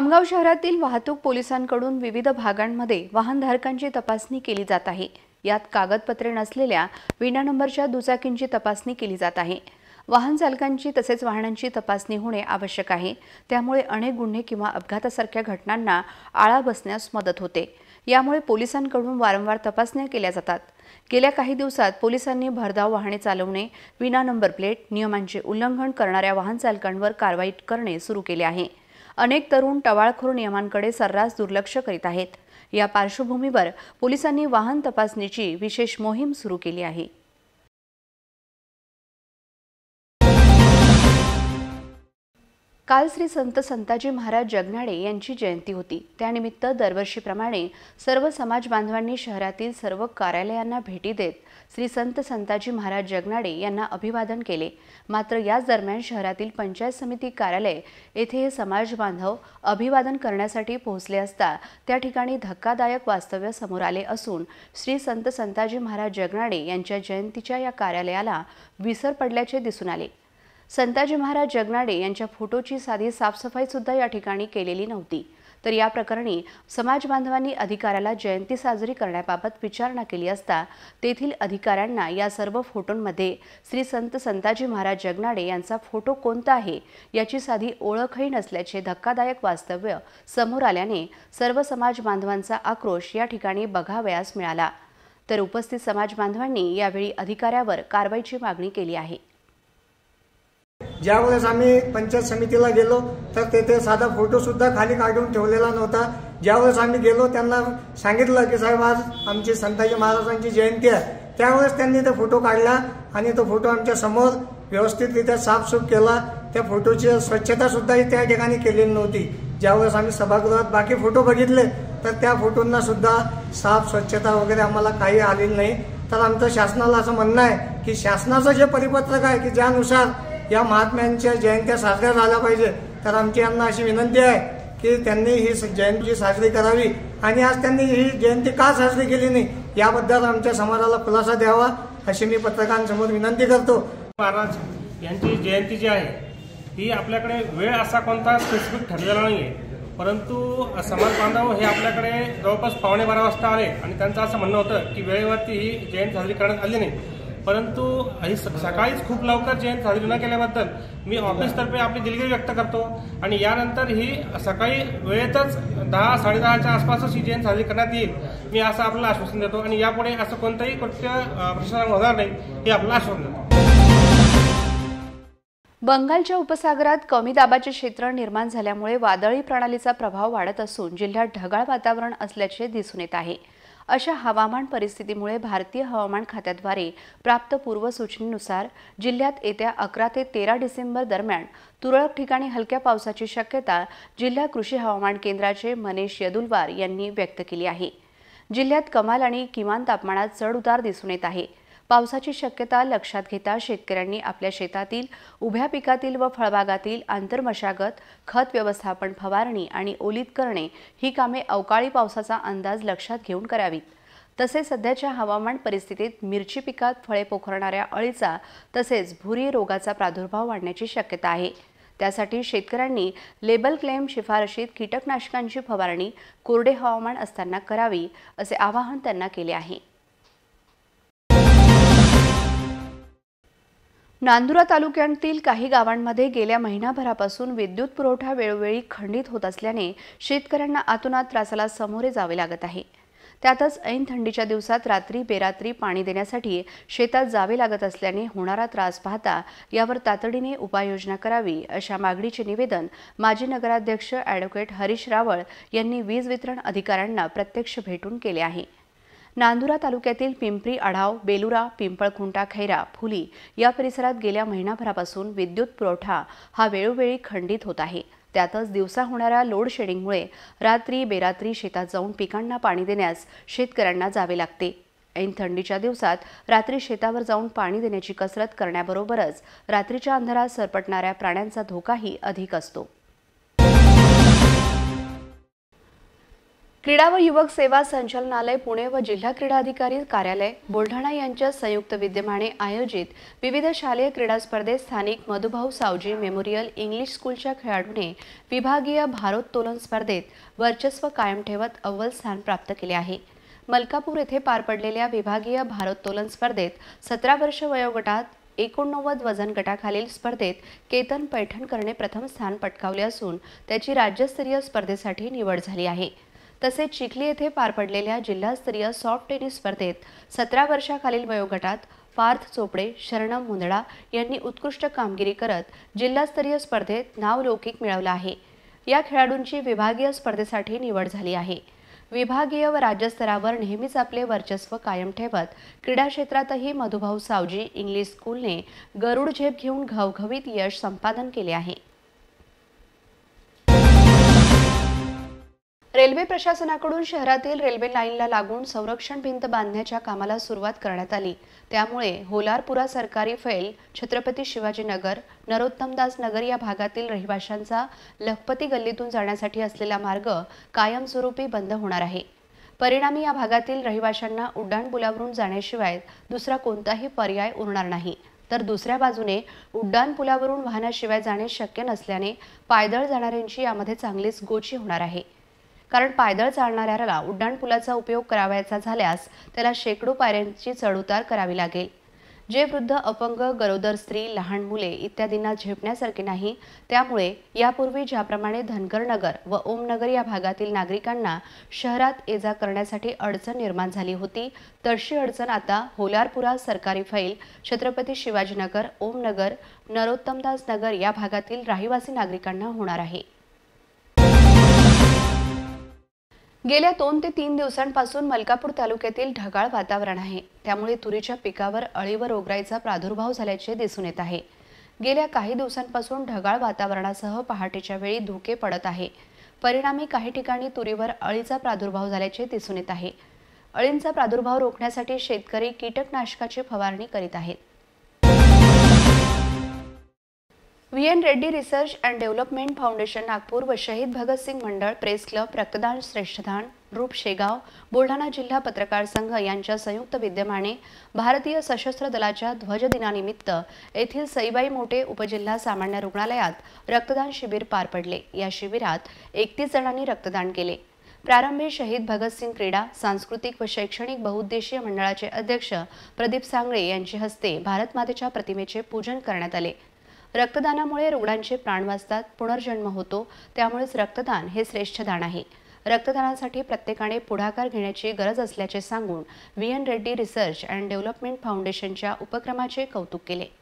खामगाव शहरातील वाहतूक पोलिसांकडून विविध भागांमध्ये वाहनधारकांची तपासणी केली जात आहे यात कागदपत्रे नसलेल्या विना नंबरच्या दुचाकींची तपासणी केली जात आहे वाहन चालकांची तसेच वाहनांची तपासणी होणे आवश्यक आहे त्यामुळे अनेक गुन्हे किंवा अपघातासारख्या घटनांना आळा बसण्यास मदत होते यामुळे पोलिसांकडून वारंवार तपासण्या केल्या जातात गेल्या काही दिवसात पोलिसांनी भरधाव वाहने चालवणे विना नंबर प्लेट नियमांचे उल्लंघन करणाऱ्या वाहन चालकांवर कारवाई करणे सुरू केले आहे अनेक तरुण टवाळखोर नियमांकडे सर्रास दुर्लक्ष करीत आहेत या पार्श्वभूमीवर पोलिसांनी वाहन तपासणीची विशेष मोहीम सुरू केली आहे काल श्री संत संताजी महाराज जगनाडे यांची जयंती होती त्यानिमित्त दरवर्षीप्रमाणे सर्व समाज बांधवांनी शहरातील सर्व कार्यालयांना भेटी देत श्री संत संताजी महाराज जगनाडे यांना अभिवादन केले मात्र याच दरम्यान शहरातील पंचायत समिती कार्यालय येथे हे समाज बांधव अभिवादन करण्यासाठी पोहोचले असता त्या ठिकाणी धक्कादायक वास्तव्य समोर आले असून श्री संत संताजी महाराज जगनाडे यांच्या जयंतीच्या या कार्यालयाला विसर पडल्याचे दिसून आले संताजी महाराज जगनाडे यांच्या फोटोची साधी साफसफाई सुद्धा या ठिकाणी केलेली नव्हती तर या प्रकरणी समाज बांधवांनी अधिकाऱ्याला जयंती साजरी करण्याबाबत विचारणा केली असता तेथील अधिकाऱ्यांना या सर्व फोटोंमध्ये श्री संत संताजी महाराज जगनाडे यांचा फोटो कोणता आहे याची साधी ओळखही नसल्याचे धक्कादायक वास्तव्य समोर आल्याने सर्व समाज बांधवांचा आक्रोश या ठिकाणी बघावयास मिळाला तर उपस्थित समाज बांधवांनी यावेळी अधिकाऱ्यावर कारवाईची मागणी केली आहे ज्यावेळेस आम्ही पंचायत समितीला गेलो तर तेथे साधा फोटोसुद्धा खाली काढून ठेवलेला नव्हता ज्यावेळेस आम्ही गेलो त्यांना सांगितलं की साहेब आज आमची संताजी महाराजांची जयंती आहे त्यावेळेस त्यांनी तो फोटो काढला आणि तो फोटो आमच्या समोर व्यवस्थितरित्या साफसूफ केला त्या फोटोची स्वच्छतासुद्धाही त्या ठिकाणी केलेली नव्हती ज्यावेळेस आम्ही सभागृहात बाकी फोटो बघितले तर त्या फोटोंना सुद्धा साफ स्वच्छता वगैरे आम्हाला काही आलेली नाही तर आमचं शासनाला असं म्हणणं आहे की शासनाचं जे परिपत्रक आहे की ज्यानुसार या महात्म्यांच्या जयंत्या साजऱ्या झाल्या पाहिजे तर आमची यांना अशी विनंती आहे की त्यांनी ही जयंती साजरी करावी आणि आज त्यांनी ही जयंती का साजरी केली नाही याबद्दल आमच्या समाजाला खुलासा द्यावा अशी मी पत्रकारांसमोर विनंती करतो महाराज यांची जयंती जी आहे ही आपल्याकडे वेळ असा कोणता स्पेसिफिक ठरलेला नाही आहे परंतु समाज बांधव हे आपल्याकडे जवळपास पावणे बारा वाजता आले आणि त्यांचं असं म्हणणं होतं की वेळेवरती ही जयंती साजरी करण्यात आली नाही परंतु ही सकाळीच खूप लवकर जयंत साजरी न केल्याबद्दल मी ऑफिसतर्फे आपली दिलगिरी व्यक्त करतो आणि यानंतर ही सकाळी वेळेतच दहा साडेदहाच्या आसपासच ही जयंत साजरी करण्यात येईल मी असं आपलं आश्वासन देतो आणि यापुढे असं कोणतंही कृत्य प्रशासनाला होणार नाही हे आपलं आश्वासन देतो बंगालच्या उपसागरात कमी दाबाचे क्षेत्र निर्माण झाल्यामुळे वादळी प्रणालीचा प्रभाव वाढत असून जिल्ह्यात ढगाळ वातावरण असल्याचे दिसून येत आहे अशा हवामान परिस्थितीमुळे भारतीय हवामान खात्याद्वारे प्राप्त पूर्वसूचनेनुसार जिल्ह्यात येत्या अकरा ते तेरा डिसेंबर दरम्यान तुरळक ठिकाणी हलक्या पावसाची शक्यता जिल्हा कृषी हवामान केंद्राचे मनेश यदुलवार यांनी व्यक्त केली आहे जिल्ह्यात कमाल आणि किमान तापमानात चढ उतार दिसून येत आहे पावसाची शक्यता लक्षात घेता शेतकऱ्यांनी आपल्या शेतातील उभ्या पिकातील व फळबागातील आंतरमशागत खत व्यवस्थापन फवारणी आणि ओलीत करणे ही कामे अवकाळी पावसाचा अंदाज लक्षात घेऊन करावीत तसेच सध्याच्या हवामान परिस्थितीत मिरची पिकात फळे पोखरणाऱ्या अळीचा तसेच भुरी रोगाचा प्रादुर्भाव वाढण्याची शक्यता आहे त्यासाठी शेतकऱ्यांनी लेबल क्लेम शिफारशीत कीटकनाशकांची फवारणी कोरडे हवामान असताना करावी असे आवाहन त्यांना केले आहे नांदुरा तालुक्यातील काही गावांमध्ये गेल्या महिनाभरापासून विद्युत पुरवठा वेळोवेळी खंडित होत असल्याने शेतकऱ्यांना आतोनात त्रासाला सामोरे जावे लागत आहे त्यातच ऐन थंडीच्या दिवसात रात्री बेरात्री पाणी देण्यासाठी शेतात जावे लागत असल्याने होणारा त्रास पाहता यावर तातडीने उपाययोजना करावी अशा मागणीचे निवेदन माजी नगराध्यक्ष अॅडव्होकेट हरीश रावळ यांनी वीज वितरण अधिकाऱ्यांना प्रत्यक्ष भेटून केले आहे नांदुरा तालुक्यातील पिंपरी आढाव बेलुरा पिंपळखुंटा खैरा फुली या परिसरात गेल्या महिनाभरापासून विद्युत पुरवठा हा वेळोवेळी खंडित होत आहे त्यातच दिवसा होणाऱ्या लोड शेडिंगमुळे रात्री बेरात्री शेतात जाऊन पिकांना पाणी देण्यास शेतकऱ्यांना जावे लागते ऐन थंडीच्या दिवसात रात्री शेतावर जाऊन पाणी देण्याची कसरत करण्याबरोबरच रात्रीच्या अंधारात सरपटणाऱ्या प्राण्यांचा धोकाही अधिक असतो क्रीडा व युवक सेवा संचालनालय पुणे व जिल्हा क्रीडा अधिकारी कार्यालय बुलढाणा यांच्या संयुक्त विद्यमाने आयोजित विविध शालेय क्रीडा स्पर्धेत स्थानिक मधुभाऊ सावजी मेमोरियल इंग्लिश स्कूलच्या खेळाडूने विभागीय भारोत्तोलन स्पर्धेत वर्चस्व कायम ठेवत अव्वल स्थान प्राप्त केले आहे मलकापूर येथे पार पडलेल्या विभागीय भारोत्तोलन स्पर्धेत सतरा वर्ष वयोगटात एकोणनव्वद वजन गटाखालील स्पर्धेत केतन पैठणकरने प्रथम स्थान पटकावले असून त्याची राज्यस्तरीय स्पर्धेसाठी निवड झाली आहे तसेच चिखली येथे पार पडलेल्या जिल्हास्तरीय सॉफ्ट टेनिस स्पर्धेत सतरा वर्षाखालील वयोगटात पार्थ चोपडे शरणम मुंदडा यांनी उत्कृष्ट कामगिरी करत जिल्हास्तरीय स्पर्धेत नावलौकिक मिळवलं आहे या खेळाडूंची विभागीय स्पर्धेसाठी निवड झाली आहे विभागीय व राज्यस्तरावर नेहमीच आपले वर्चस्व कायम ठेवत क्रीडा क्षेत्रातही मधुभाऊ सावजी इंग्लिश स्कूलने गरुड झेप घेऊन घवघवीत यश संपादन केले आहे रेल्वे प्रशासनाकडून शहरातील रेल्वे लाईनला लागून संरक्षण भिंत बांधण्याच्या कामाला सुरुवात करण्यात आली त्यामुळे होलारपुरा सरकारी फैल छत्रपती शिवाजीनगर नरोत्तमदास नगर या भागातील रहिवाशांचा लखपती गल्लीतून जाण्यासाठी असलेला मार्ग कायमस्वरूपी बंद होणार आहे परिणामी या भागातील रहिवाशांना उड्डाणपुलावरून जाण्याशिवाय दुसरा कोणताही पर्याय उरणार नाही तर दुसऱ्या बाजूने उड्डाण पुलावरून वाहनाशिवाय जाणे शक्य नसल्याने पायदळ जाणाऱ्यांची यामध्ये चांगलीच गोची होणार आहे कारण पायदळ चालणाऱ्याला उड्डाणपुलाचा उपयोग करावायचा झाल्यास त्याला शेकडो पायऱ्यांची चढउतार करावी लागेल जे वृद्ध अपंग गरोदर स्त्री लहान मुले इत्यादींना झेपण्यासारखे नाही त्यामुळे यापूर्वी ज्याप्रमाणे धनगर नगर व ओमनगर या भागातील नागरिकांना शहरात ये जा करण्यासाठी अडचण निर्माण झाली होती तशी अडचण आता होलारपुरा सरकारी फैल छत्रपती शिवाजीनगर ओमनगर नरोत्तमदास नगर या भागातील रहिवासी नागरिकांना होणार आहे गेल्या दोन ते तीन दिवसांपासून मलकापूर तालुक्यातील ढगाळ वातावरण आहे त्यामुळे तुरीच्या पिकावर अळीवर रोगराईचा प्रादुर्भाव झाल्याचे दिसून येत आहे गेल्या काही दिवसांपासून ढगाळ वातावरणासह पहाटेच्या वेळी धुके पडत आहे परिणामी काही ठिकाणी तुरीवर अळीचा प्रादुर्भाव झाल्याचे दिसून येत आहे अळींचा प्रादुर्भाव रोखण्यासाठी शेतकरी कीटकनाशकाची फवारणी करीत आहेत V N Reddy research and development foundation Nagpur व शहीद भगतसिंग मंडळ प्रेस क्लब रक्तदान श्रेष्ठदान रूप शेगाव बुलढाणा जिल्हा पत्रकार संघ यांच्या संयुक्त विद्यमाने भारतीय सशस्त्र दलाच्या ध्वज दिनानिमित्त येथील सईबाई मोठे उपजिल्हा सामान्य रुग्णालयात रक्तदान शिबिर पार पडले या शिबिरात एकतीस जणांनी रक्तदान केले प्रारंभी शहीद भगतसिंग क्रीडा सांस्कृतिक व शैक्षणिक बहुउद्देशीय मंडळाचे अध्यक्ष प्रदीप सांगळे यांच्या हस्ते भारतमातेच्या प्रतिमेचे पूजन करण्यात आले रक्तदानामुळे रुग्णांचे प्राण वाचतात पुनर्जन्म होतो त्यामुळेच रक्तदान हे श्रेष्ठ दान आहे रक्तदानासाठी प्रत्येकाने पुढाकार घेण्याची गरज असल्याचे सांगून V N Reddy research and development फाउंडेशनच्या उपक्रमाचे कौतुक केले